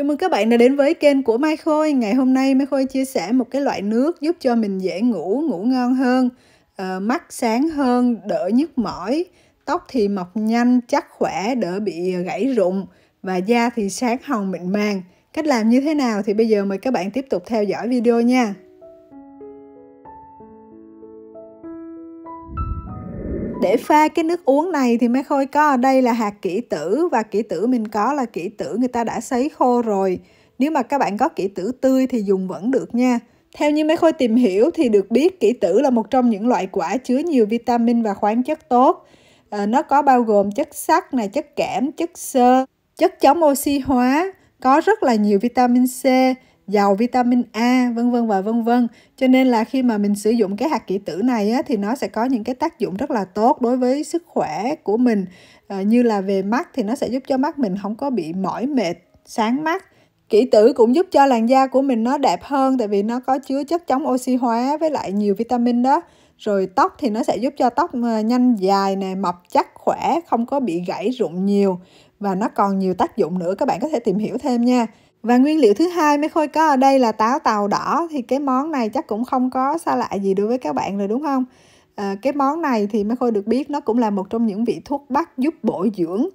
Chào mừng các bạn đã đến với kênh của Mai Khôi. Ngày hôm nay Mai Khôi chia sẻ một cái loại nước giúp cho mình dễ ngủ, ngủ ngon hơn, uh, mắt sáng hơn, đỡ nhức mỏi, tóc thì mọc nhanh, chắc khỏe, đỡ bị gãy rụng và da thì sáng hồng mịn màng. Cách làm như thế nào thì bây giờ mời các bạn tiếp tục theo dõi video nha. để pha cái nước uống này thì mấy khôi có ở đây là hạt kỷ tử và kỷ tử mình có là kỷ tử người ta đã sấy khô rồi nếu mà các bạn có kỷ tử tươi thì dùng vẫn được nha theo như mấy khôi tìm hiểu thì được biết kỷ tử là một trong những loại quả chứa nhiều vitamin và khoáng chất tốt. À, nó có bao gồm chất sắt, này, chất kẽm, chất xơ, chất chống oxy hóa, có rất là nhiều vitamin C, giàu vitamin A vân vân và vân vân. Cho nên là khi mà mình sử dụng cái hạt kỷ tử này á, thì nó sẽ có những cái tác dụng rất là tốt đối với sức khỏe của mình. À, như là về mắt thì nó sẽ giúp cho mắt mình không có bị mỏi mệt, sáng mắt. Kỷ tử cũng giúp cho làn da của mình nó đẹp hơn tại vì nó có chứa chất chống oxy hóa với lại nhiều vitamin đó. Rồi tóc thì nó sẽ giúp cho tóc ờ, nhanh dài nè, mập chắc khỏe, không có bị gãy rụng nhiều và nó còn nhiều tác dụng nữa các bạn có thể tìm hiểu thêm nha và nguyên liệu thứ hai mới khôi có ở đây là táo tàu đỏ thì cái món này chắc cũng không có xa lạ gì đối với các bạn rồi đúng không à, cái món này thì mới khôi được biết nó cũng là một trong những vị thuốc bắc giúp bổ dưỡng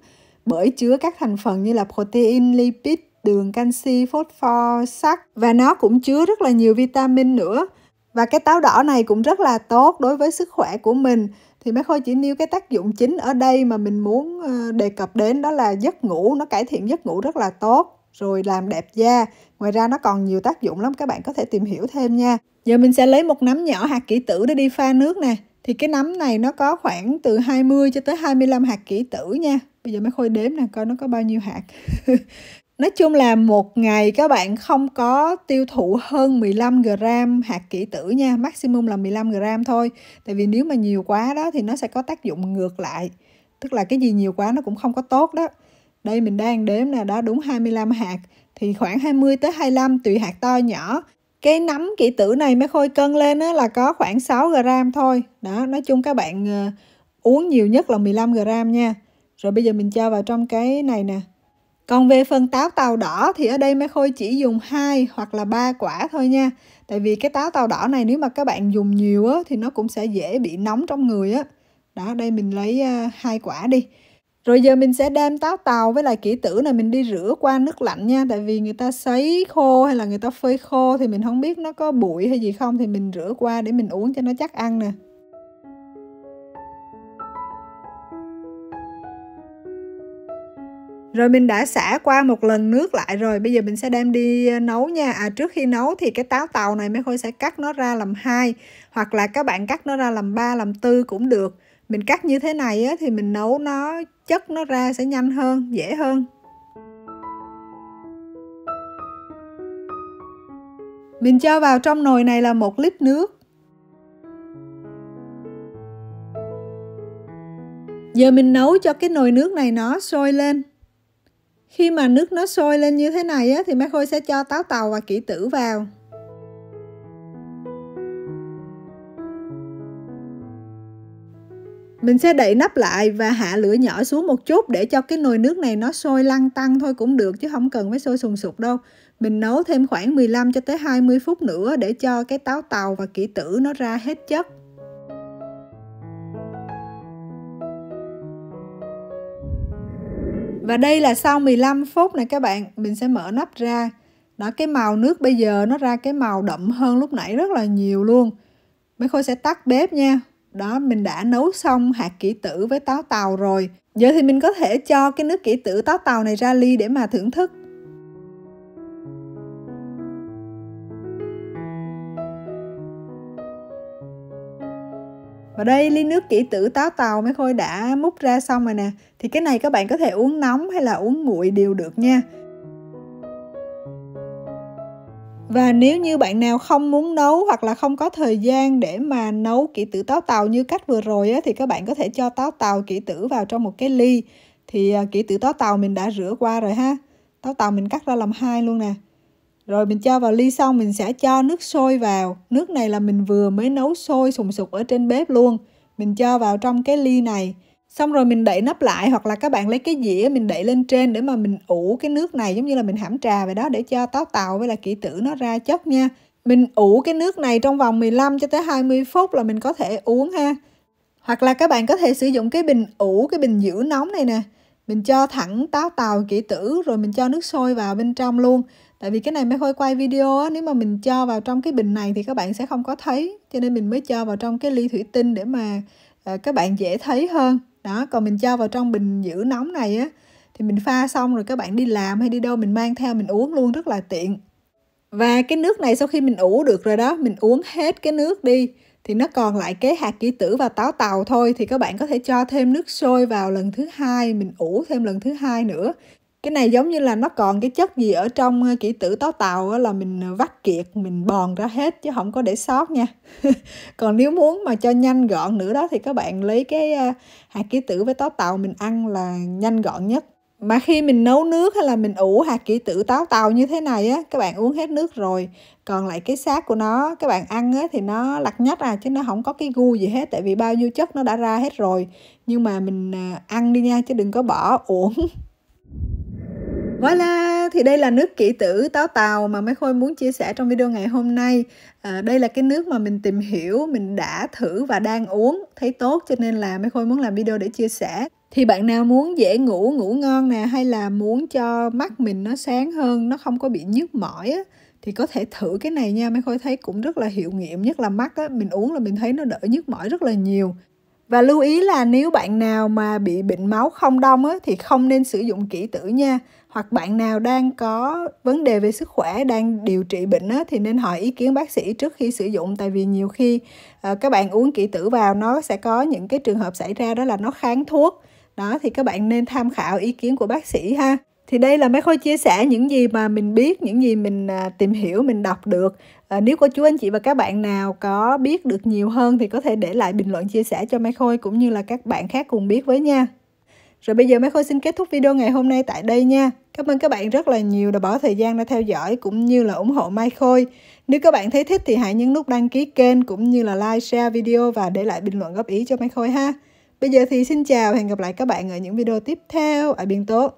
bởi chứa các thành phần như là protein lipid đường canxi phosphor sắt và nó cũng chứa rất là nhiều vitamin nữa và cái táo đỏ này cũng rất là tốt đối với sức khỏe của mình thì mấy khôi chỉ nêu cái tác dụng chính ở đây mà mình muốn ờ, đề cập đến đó là giấc ngủ nó cải thiện giấc ngủ rất là tốt rồi làm đẹp da. Ngoài ra nó còn nhiều tác dụng lắm, các bạn có thể tìm hiểu thêm nha. Giờ mình sẽ lấy một nắm nhỏ hạt kỷ tử để đi pha nước nè. Thì cái nấm này nó có khoảng từ 20 cho tới 25 hạt kỷ tử nha. Bây giờ mới khôi đếm nè, coi nó có bao nhiêu hạt. Nói chung là một ngày các bạn không có tiêu thụ hơn 15 gram hạt kỷ tử nha, maximum là 15 gram thôi. Tại vì nếu mà nhiều quá đó thì nó sẽ có tác dụng ngược lại. Tức là cái gì nhiều quá nó cũng không có tốt đó đây mình đang đếm là đó đúng 25 hạt thì khoảng 20 tới 25 tùy hạt to nhỏ cái nấm kỹ tử này mới khôi cân lên á, là có khoảng 6 gram thôi đó nói chung các bạn ờ, uống nhiều nhất là 15 gram nha rồi bây giờ mình cho vào trong cái này nè còn về phần táo tàu đỏ thì ở đây mới Khôi chỉ dùng 2 hoặc là 3 quả thôi nha. Tại vì cái táo tàu đỏ này nếu mà các bạn dùng nhiều á, thì nó cũng sẽ dễ bị nóng trong người á. Đó, đây mình lấy ờ, hai quả đi rồi giờ mình sẽ đem táo tàu với lại kỹ tử này mình đi rửa qua nước lạnh nha tại vì người ta sấy khô hay là người ta phơi khô thì mình không biết nó có bụi hay gì không thì mình rửa qua để mình uống cho nó chắc ăn nè Rồi mình đã xả qua một lần nước lại rồi, bây giờ mình sẽ đem đi ờ, nấu nha. À trước khi nấu thì cái táo tàu này mấy Khôi sẽ cắt nó ra làm hai hoặc là các bạn cắt nó ra làm ba làm tư cũng được mình cắt như thế này á, thì mình nấu nó chất nó ra sẽ nhanh hơn dễ hơn mình cho vào trong nồi này là một lít nước giờ mình nấu cho cái nồi nước này nó sôi lên khi mà nước nó sôi lên như thế này á, thì má khôi sẽ cho táo tàu và kỹ tử vào mình sẽ đậy nắp lại và hạ lửa nhỏ xuống một chút để cho cái nồi nước này nó sôi lăn tăn thôi cũng được chứ không cần phải sôi sùng sục đâu. Mình nấu thêm khoảng 15 cho tới 20 phút nữa để cho cái táo tàu và kỷ tử nó ra hết chất. Và đây là sau 15 phút này các bạn, mình sẽ mở nắp ra. Đó, cái màu nước bây giờ nó ra cái màu đậm hơn lúc nãy rất là nhiều luôn. Mấy Khôi sẽ tắt bếp nha đó mình đã nấu xong hạt kỷ tử với táo tàu rồi giờ thì mình có thể cho cái nước kỷ tử táo tàu này ra ly để mà thưởng thức Và đây ly nước kỷ tử táo tàu mấy khôi đã múc ra xong rồi nè. Thì cái này các bạn có thể uống nóng hay là uống nguội đều được nha và nếu như bạn nào không muốn nấu hoặc là không có thời gian để mà nấu kỹ tử táo tàu như cách vừa rồi á, thì các bạn có thể cho táo tàu kỹ tử vào trong một cái ly thì à, kỹ tử táo tàu mình đã rửa qua rồi ha táo tàu mình cắt ra làm hai luôn nè rồi mình cho vào ly xong mình sẽ cho nước sôi vào nước này là mình vừa mới nấu sôi sùng sục ở trên bếp luôn mình cho vào trong cái ly này xong rồi mình đậy nắp lại hoặc là các bạn lấy cái dĩa mình đậy lên trên để mà mình ủ cái nước này giống như là mình hãm trà vậy đó để cho táo tàu với là kỹ tử nó ra chất nha mình ủ cái nước này trong vòng 15 cho tới 20 phút là mình có thể uống ha hoặc là các bạn có thể sử dụng cái bình ủ cái bình giữ nóng này nè mình cho thẳng táo tàu kỹ tử rồi mình cho nước sôi vào bên trong luôn tại vì cái này mới khôi quay video á nếu mà mình cho vào trong cái bình này thì các bạn sẽ không có thấy cho nên mình mới cho vào trong cái ly thủy tinh để mà ờ, các bạn dễ thấy hơn đó còn mình cho vào trong bình giữ nóng này á thì mình pha xong rồi các bạn đi làm hay đi đâu mình mang theo mình uống luôn rất là tiện và cái nước này sau khi mình ủ được rồi đó mình uống hết cái nước đi thì nó còn lại cái hạt kỷ tử và táo tàu thôi thì các bạn có thể cho thêm nước sôi vào lần thứ hai mình ủ thêm lần thứ hai nữa cái này giống như là nó còn cái chất gì ở trong ờ, kỹ tử táo tàu là mình ờ, vắt kiệt mình bòn ra hết chứ không có để sót nha còn nếu muốn mà cho nhanh gọn nữa đó thì các bạn lấy cái ờ, hạt kỹ tử với táo tàu mình ăn là nhanh gọn nhất mà khi mình nấu nước hay là mình ủ hạt kỷ tử táo tàu như thế này á các bạn uống hết nước rồi còn lại cái xác của nó các bạn ăn á thì nó lặt nhách à chứ nó không có cái gu gì hết tại vì bao nhiêu chất nó đã ra hết rồi nhưng mà mình ăn đi nha chứ đừng có bỏ uổng Voilà, thì đây là nước kỷ tử táo tàu mà Mấy Khôi muốn chia sẻ trong video ngày hôm nay. À, đây là cái nước mà mình tìm hiểu, mình đã thử và đang uống, thấy tốt cho nên là Mấy Khôi muốn làm video để chia sẻ. Thì bạn nào muốn dễ ngủ, ngủ ngon nè hay là muốn cho mắt mình nó sáng hơn, nó không có bị nhức mỏi á, thì có thể thử cái này nha. Mấy Khôi thấy cũng rất là hiệu nghiệm, nhất là mắt á, mình uống là mình thấy nó đỡ nhức mỏi rất là nhiều. Và lưu ý là nếu bạn nào mà bị bệnh máu không đông á, thì không nên sử dụng kỹ tử nha hoặc bạn nào đang có vấn đề về sức khỏe đang điều trị bệnh á, thì nên hỏi ý kiến bác sĩ trước khi sử dụng tại vì nhiều khi à, các bạn uống kỹ tử vào nó sẽ có những cái trường hợp xảy ra đó là nó kháng thuốc đó thì các bạn nên tham khảo ý kiến của bác sĩ ha thì đây là mấy khôi chia sẻ những gì mà mình biết những gì mình à, tìm hiểu mình đọc được à, nếu cô chú anh chị và các bạn nào có biết được nhiều hơn thì có thể để lại bình luận chia sẻ cho mấy khôi cũng như là các bạn khác cùng biết với nha rồi bây giờ mấy Khôi xin kết thúc video ngày hôm nay tại đây nha. Cảm ơn các bạn rất là nhiều đã bỏ thời gian ra theo dõi cũng như là ủng hộ Mai Khôi. Nếu các bạn thấy thích thì hãy nhấn nút đăng ký kênh cũng như là like, share video và để lại bình luận góp ý cho Mai Khôi ha. Bây giờ thì xin chào và hẹn gặp lại các bạn ở những video tiếp theo ở biên tố.